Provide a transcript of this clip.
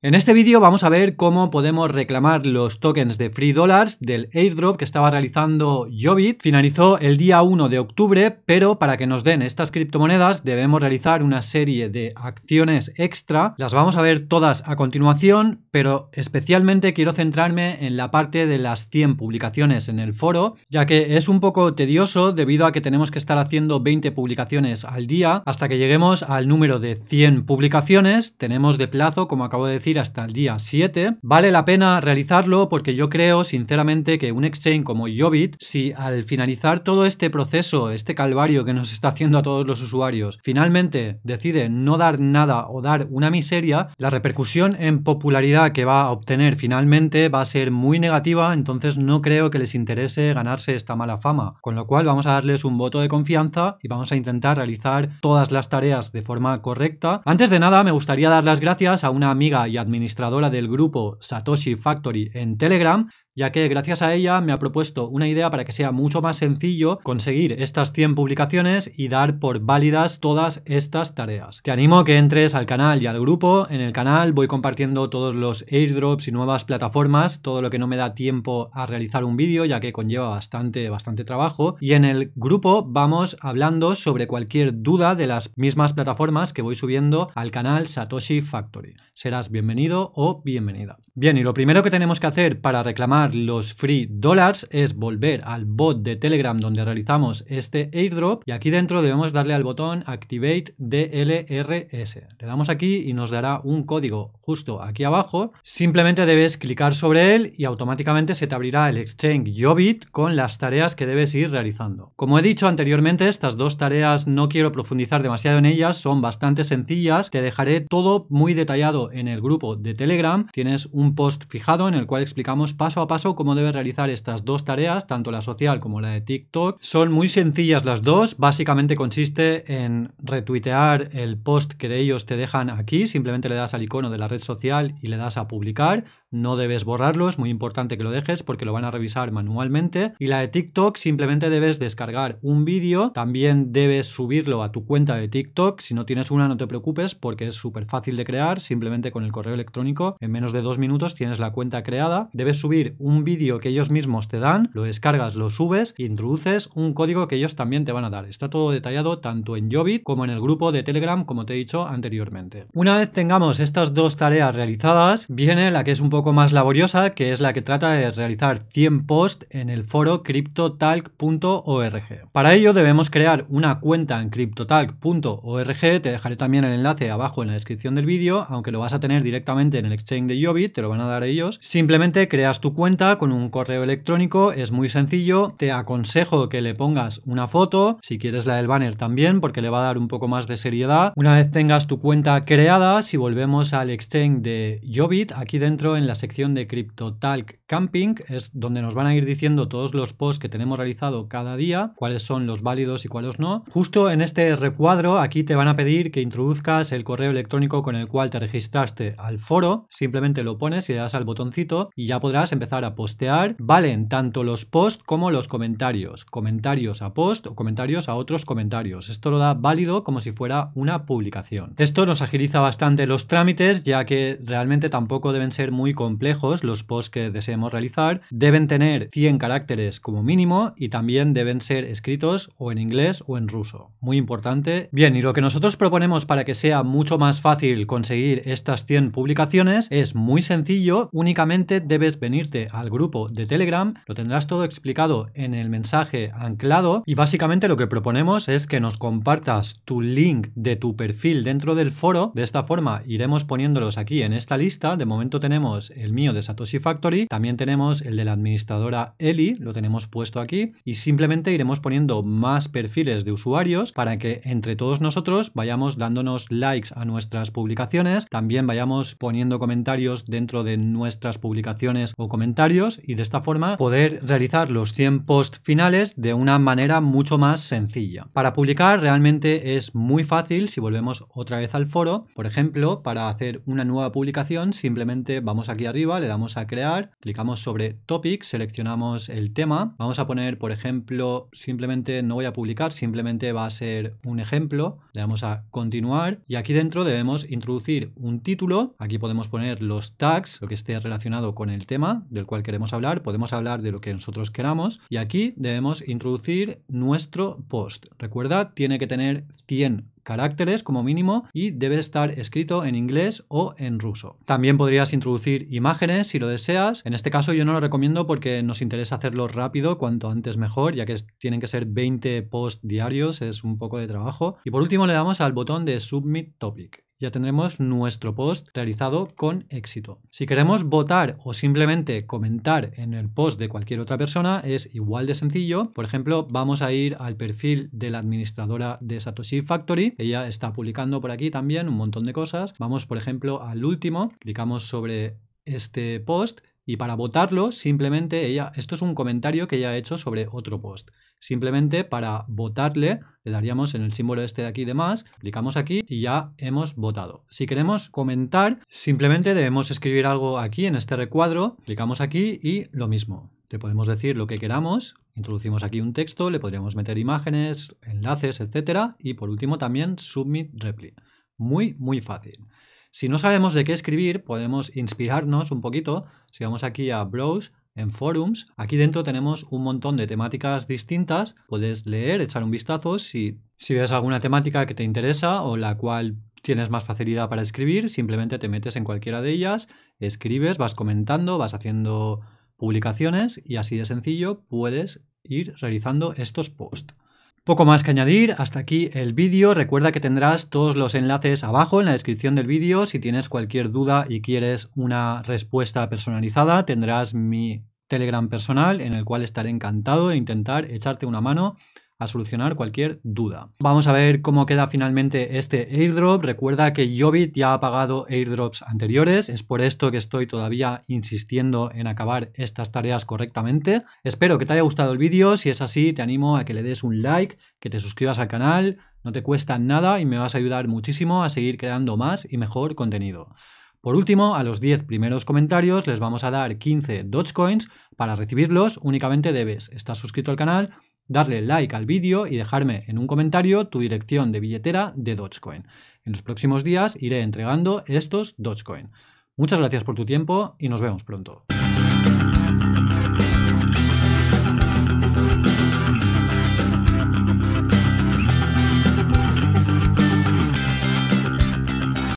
En este vídeo vamos a ver cómo podemos reclamar los tokens de free dollars del airdrop que estaba realizando Jobit. Finalizó el día 1 de octubre, pero para que nos den estas criptomonedas debemos realizar una serie de acciones extra. Las vamos a ver todas a continuación, pero especialmente quiero centrarme en la parte de las 100 publicaciones en el foro, ya que es un poco tedioso debido a que tenemos que estar haciendo 20 publicaciones al día hasta que lleguemos al número de 100 publicaciones. Tenemos de plazo, como acabo de decir, hasta el día 7, vale la pena realizarlo porque yo creo sinceramente que un exchange como Yobit, si al finalizar todo este proceso, este calvario que nos está haciendo a todos los usuarios, finalmente decide no dar nada o dar una miseria, la repercusión en popularidad que va a obtener finalmente va a ser muy negativa, entonces no creo que les interese ganarse esta mala fama, con lo cual vamos a darles un voto de confianza y vamos a intentar realizar todas las tareas de forma correcta. Antes de nada, me gustaría dar las gracias a una amiga y administradora del grupo Satoshi Factory en Telegram, ya que gracias a ella me ha propuesto una idea para que sea mucho más sencillo conseguir estas 100 publicaciones y dar por válidas todas estas tareas. Te animo a que entres al canal y al grupo. En el canal voy compartiendo todos los airdrops y nuevas plataformas, todo lo que no me da tiempo a realizar un vídeo, ya que conlleva bastante, bastante trabajo. Y en el grupo vamos hablando sobre cualquier duda de las mismas plataformas que voy subiendo al canal Satoshi Factory. Serás bienvenido o bienvenida. Bien, y lo primero que tenemos que hacer para reclamar los free dollars es volver al bot de Telegram donde realizamos este airdrop y aquí dentro debemos darle al botón Activate DLRS. Le damos aquí y nos dará un código justo aquí abajo. Simplemente debes clicar sobre él y automáticamente se te abrirá el exchange Yobit con las tareas que debes ir realizando. Como he dicho anteriormente, estas dos tareas no quiero profundizar demasiado en ellas, son bastante sencillas. Te dejaré todo muy detallado en el grupo de Telegram. Tienes un post fijado en el cual explicamos paso a paso cómo debes realizar estas dos tareas, tanto la social como la de TikTok. Son muy sencillas las dos, básicamente consiste en retuitear el post que ellos te dejan aquí, simplemente le das al icono de la red social y le das a publicar no debes borrarlo, es muy importante que lo dejes porque lo van a revisar manualmente. Y la de TikTok simplemente debes descargar un vídeo, también debes subirlo a tu cuenta de TikTok, si no tienes una no te preocupes porque es súper fácil de crear, simplemente con el correo electrónico en menos de dos minutos tienes la cuenta creada, debes subir un vídeo que ellos mismos te dan, lo descargas, lo subes e introduces un código que ellos también te van a dar. Está todo detallado tanto en Jobit como en el grupo de Telegram como te he dicho anteriormente. Una vez tengamos estas dos tareas realizadas, viene la que es un poco poco más laboriosa, que es la que trata de realizar 100 posts en el foro cryptotalk.org. Para ello debemos crear una cuenta en cryptotalk.org, te dejaré también el enlace abajo en la descripción del vídeo, aunque lo vas a tener directamente en el exchange de Yobit, te lo van a dar ellos. Simplemente creas tu cuenta con un correo electrónico, es muy sencillo, te aconsejo que le pongas una foto, si quieres la del banner también, porque le va a dar un poco más de seriedad. Una vez tengas tu cuenta creada, si volvemos al exchange de Yobit, aquí dentro en la sección de CryptoTalk Camping, es donde nos van a ir diciendo todos los posts que tenemos realizado cada día, cuáles son los válidos y cuáles no. Justo en este recuadro, aquí te van a pedir que introduzcas el correo electrónico con el cual te registraste al foro, simplemente lo pones y le das al botoncito y ya podrás empezar a postear. Valen tanto los posts como los comentarios, comentarios a post o comentarios a otros comentarios. Esto lo da válido como si fuera una publicación. Esto nos agiliza bastante los trámites, ya que realmente tampoco deben ser muy complejos los posts que deseemos realizar, deben tener 100 caracteres como mínimo y también deben ser escritos o en inglés o en ruso. Muy importante. Bien, y lo que nosotros proponemos para que sea mucho más fácil conseguir estas 100 publicaciones es muy sencillo, únicamente debes venirte al grupo de Telegram, lo tendrás todo explicado en el mensaje anclado y básicamente lo que proponemos es que nos compartas tu link de tu perfil dentro del foro, de esta forma iremos poniéndolos aquí en esta lista, de momento tenemos el mío de Satoshi Factory, también tenemos el de la administradora Eli, lo tenemos puesto aquí, y simplemente iremos poniendo más perfiles de usuarios para que entre todos nosotros vayamos dándonos likes a nuestras publicaciones, también vayamos poniendo comentarios dentro de nuestras publicaciones o comentarios y de esta forma poder realizar los 100 posts finales de una manera mucho más sencilla. Para publicar realmente es muy fácil si volvemos otra vez al foro, por ejemplo, para hacer una nueva publicación simplemente vamos a aquí arriba, le damos a crear, clicamos sobre topic, seleccionamos el tema, vamos a poner por ejemplo, simplemente no voy a publicar, simplemente va a ser un ejemplo, le damos a continuar y aquí dentro debemos introducir un título, aquí podemos poner los tags, lo que esté relacionado con el tema del cual queremos hablar, podemos hablar de lo que nosotros queramos y aquí debemos introducir nuestro post, recuerda tiene que tener 100 caracteres como mínimo y debe estar escrito en inglés o en ruso. También podrías introducir imágenes si lo deseas. En este caso yo no lo recomiendo porque nos interesa hacerlo rápido, cuanto antes mejor, ya que tienen que ser 20 posts diarios, es un poco de trabajo. Y por último le damos al botón de Submit Topic ya tendremos nuestro post realizado con éxito. Si queremos votar o simplemente comentar en el post de cualquier otra persona es igual de sencillo. Por ejemplo, vamos a ir al perfil de la administradora de Satoshi Factory. Ella está publicando por aquí también un montón de cosas. Vamos, por ejemplo, al último. Clicamos sobre este post y para votarlo simplemente ella, esto es un comentario que ella ha hecho sobre otro post. Simplemente para votarle le daríamos en el símbolo este de aquí de más, clicamos aquí y ya hemos votado. Si queremos comentar, simplemente debemos escribir algo aquí en este recuadro, clicamos aquí y lo mismo. Te podemos decir lo que queramos, introducimos aquí un texto, le podríamos meter imágenes, enlaces, etcétera y por último también submit reply. Muy, muy fácil. Si no sabemos de qué escribir, podemos inspirarnos un poquito. Si vamos aquí a Browse, en forums. Aquí dentro tenemos un montón de temáticas distintas. Puedes leer, echar un vistazo si, si ves alguna temática que te interesa o la cual tienes más facilidad para escribir. Simplemente te metes en cualquiera de ellas, escribes, vas comentando, vas haciendo publicaciones y así de sencillo puedes ir realizando estos posts. Poco más que añadir, hasta aquí el vídeo. Recuerda que tendrás todos los enlaces abajo en la descripción del vídeo. Si tienes cualquier duda y quieres una respuesta personalizada, tendrás mi Telegram personal en el cual estaré encantado de intentar echarte una mano a solucionar cualquier duda. Vamos a ver cómo queda finalmente este airdrop. Recuerda que Yobit ya ha pagado airdrops anteriores, es por esto que estoy todavía insistiendo en acabar estas tareas correctamente. Espero que te haya gustado el vídeo, si es así te animo a que le des un like, que te suscribas al canal, no te cuesta nada y me vas a ayudar muchísimo a seguir creando más y mejor contenido. Por último, a los 10 primeros comentarios les vamos a dar 15 Dogecoins. Para recibirlos únicamente debes estar suscrito al canal darle like al vídeo y dejarme en un comentario tu dirección de billetera de Dogecoin. En los próximos días iré entregando estos Dogecoin. Muchas gracias por tu tiempo y nos vemos pronto.